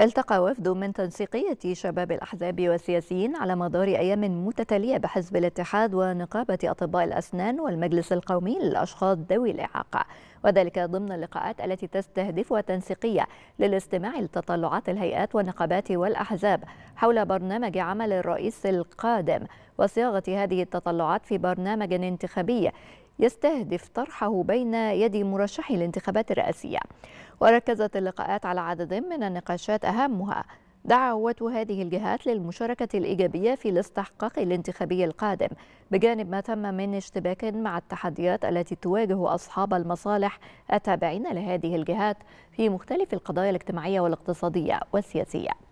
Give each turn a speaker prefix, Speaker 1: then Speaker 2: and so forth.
Speaker 1: التقى وفد من تنسيقية شباب الأحزاب والسياسيين على مدار أيام متتالية بحزب الاتحاد ونقابة أطباء الأسنان والمجلس القومي للأشخاص ذوي الإعاقة وذلك ضمن اللقاءات التي تستهدفها تنسيقية للاستماع لتطلعات الهيئات والنقابات والأحزاب حول برنامج عمل الرئيس القادم وصياغة هذه التطلعات في برنامج انتخابي يستهدف طرحه بين يدي مرشحي الانتخابات الرئاسية وركزت اللقاءات على عدد من النقاشات أهمها دعوة هذه الجهات للمشاركة الإيجابية في الاستحقاق الانتخابي القادم بجانب ما تم من اشتباك مع التحديات التي تواجه أصحاب المصالح التابعين لهذه الجهات في مختلف القضايا الاجتماعية والاقتصادية والسياسية